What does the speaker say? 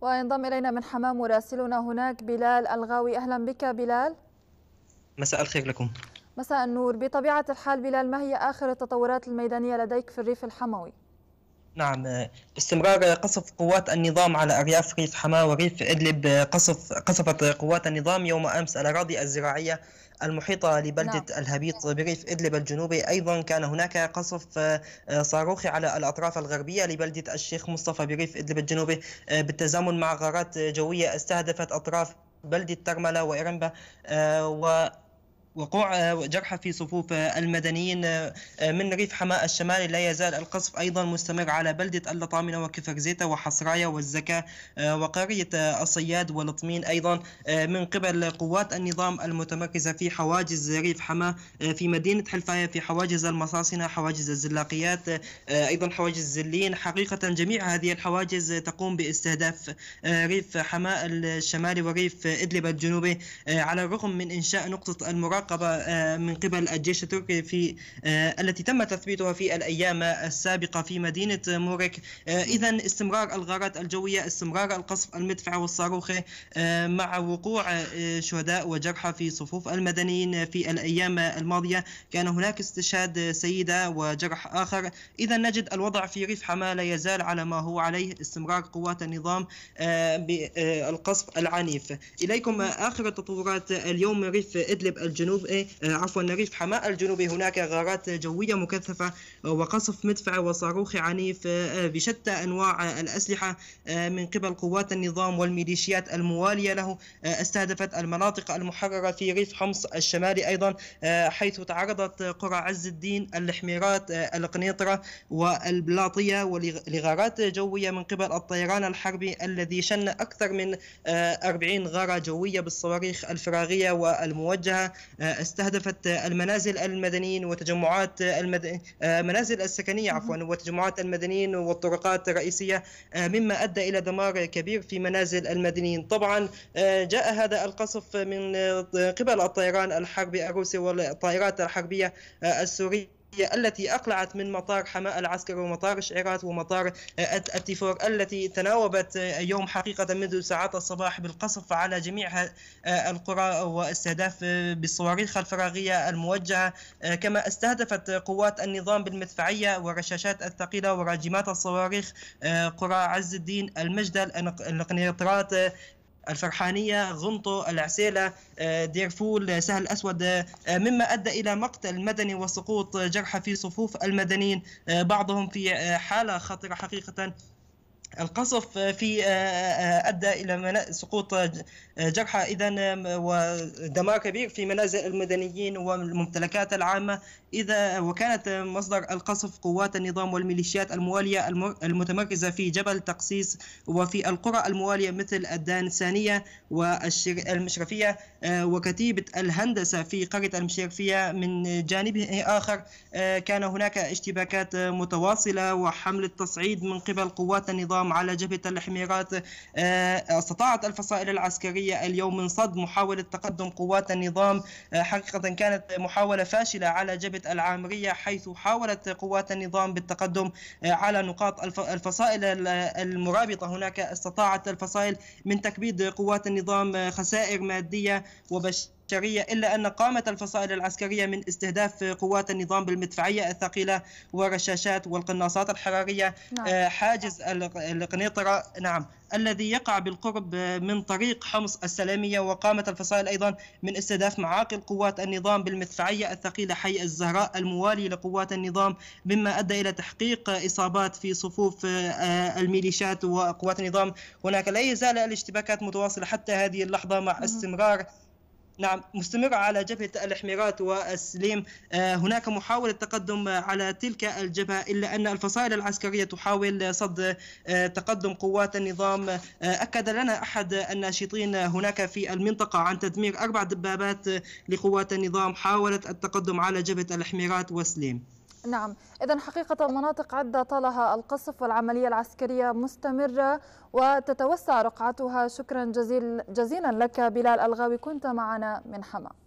وينضم إلينا من حمام مراسلنا هناك بلال الغاوي أهلا بك بلال مساء الخير لكم مساء النور بطبيعة الحال بلال ما هي آخر التطورات الميدانية لديك في الريف الحموي؟ نعم استمرار قصف قوات النظام على أرياف ريف حماة وريف إدلب قصف قصفت قوات النظام يوم أمس الأراضي الزراعية المحيطة لبلدة نعم. الهبيط بريف إدلب الجنوبي أيضا كان هناك قصف آه، صاروخي على الأطراف الغربية لبلدة الشيخ مصطفى بريف إدلب الجنوبي آه، بالتزامن مع غارات جوية استهدفت أطراف بلدة ترملة وإرنبة آه، و وقوع جرحى في صفوف المدنيين آه، من ريف حماة الشمالي لا يزال القصف أيضا مستمر على بلدة اللطامنة وكفر زيتا وحصرايا والزكاة آه، وقرية آه، الصياد ولطمين أيضا من قبل قوات النظام المتمركزة في حواجز ريف حماة في مدينة حلفاية في حواجز المصاصنة حواجز الزلاقيات أيضا حواجز زلين حقيقة جميع هذه الحواجز تقوم باستهداف ريف حماة الشمالي وريف إدلب الجنوبي على الرغم من إنشاء نقطة المراقبة المعقبة آه، من قبل الجيش التركي في آه، التي تم تثبيتها في الأيام السابقة في مدينة موريك آه، إذا استمرار الغارات الجوية استمرار القصف المدفع والصاروخي مع وقوع شهداء وجرحى في صفوف المدنيين في الأيام الماضية كان هناك استشهاد سيدة وجرح آخر إذا نجد الوضع في ريف حما لا يزال على ما هو عليه استمرار قوات النظام بالقصف العنيف إليكم آخر التطورات اليوم ريف إدلب الجنوب جنوب إيه، آه، عفوا ريف حماء الجنوبي هناك غارات جوية مكثفة آه، وقصف مدفع وصاروخ عنيف آه، بشتى أنواع الأسلحة من قبل قوات النظام والميليشيات الموالية له استهدفت المناطق المحررة في ريف حمص الشمالي أيضا حيث تعرضت قرى عز الدين الحميرات القنيطرة والبلاطية لغارات جوية من قبل الطيران الحربي الذي شن أكثر من 40 غارة جوية بالصواريخ الفراغية والموجهة استهدفت المنازل المدنيين وتجمعات المد... آه، منازل السكنية عفوا وتجمعات المدنيين والطرقات الرئيسية آه، مما أدى إلى دمار كبير في منازل المدنيين طبعا آه، جاء هذا القصف من قبل الطيران الحربي الروسي والطائرات الحربية السورية التي أقلعت من مطار حماة العسكر ومطار شعيرات ومطار آه، التيفور التي تناوبت آه، يوم حقيقة منذ ساعات الصباح بالقصف على جميع آه، القرى واستهداف بالصواريخ الفراغية الموجهة كما استهدفت قوات النظام بالمدفعية والرشاشات الثقيلة وراجمات الصواريخ قرى عز الدين المجدل القنيطرات الفرحانية غنطو العسيلة آه، ديرفول آه، سهل الأسود آه، مما أدى إلى مقتل مدني وسقوط جرحى في صفوف المدنيين بعضهم في حالة خطره حقيقة القصف في آه، آه، ادى الى سقوط جرحى اذا ودمار كبير في منازل المدنيين والممتلكات العامه اذا وكانت مصدر القصف قوات النظام والميليشيات المواليه المتمركزه في جبل تقسيس وفي القرى المواليه مثل الدان الثانيه والمشرفيه آه، وكتيبه الهندسه في قريه المشرفيه من جانبه اخر كان هناك اشتباكات متواصله وحمله تصعيد من قبل قوات النظام اليوم على جبهة الحميرات آه، استطاعت الفصائل العسكرية اليوم من صد محاولة تقدم قوات النظام آه، حقيقة كانت محاولة فاشلة على جبهة العامرية حيث حاولت قوات النظام بالتقدم آه، على نقاط الفصائل المرابطة هناك استطاعت الفصائل من تكبيد قوات النظام خسائر مادية وبشرية العسكرية إلا أن قامت الفصائل العسكرية من استهداف قوات النظام بالمدفعية الثقيلة والرشاشات والقناصات الحرارية نعم. آه، حاجز القنيطرة نعم الذي يقع بالقرب من طريق حمص السلامية وقامت الفصائل أيضا من استهداف معاقل قوات النظام بالمدفعية الثقيلة حي الزهراء الموالي لقوات النظام مما أدى إلى تحقيق إصابات في صفوف آه، الميليشيات وقوات النظام هناك لا يزال الاشتباكات متواصلة حتى هذه اللحظة مع استمرار نعم مستمرة على جبهة الحميرات والسليم آه، هناك محاولة تقدم على تلك الجبهة إلا أن الفصائل العسكرية تحاول صد آه، تقدم قوات النظام آه، أكد لنا أحد الناشطين هناك في المنطقة عن تدمير أربع دبابات لقوات النظام حاولت التقدم على جبهة الحميرات والسليم نعم إذا حقيقة مناطق عدة طالها القصف والعملية العسكرية مستمرة وتتوسع رقعتها شكرا جزيلا لك بلال الغاوي كنت معنا من حماه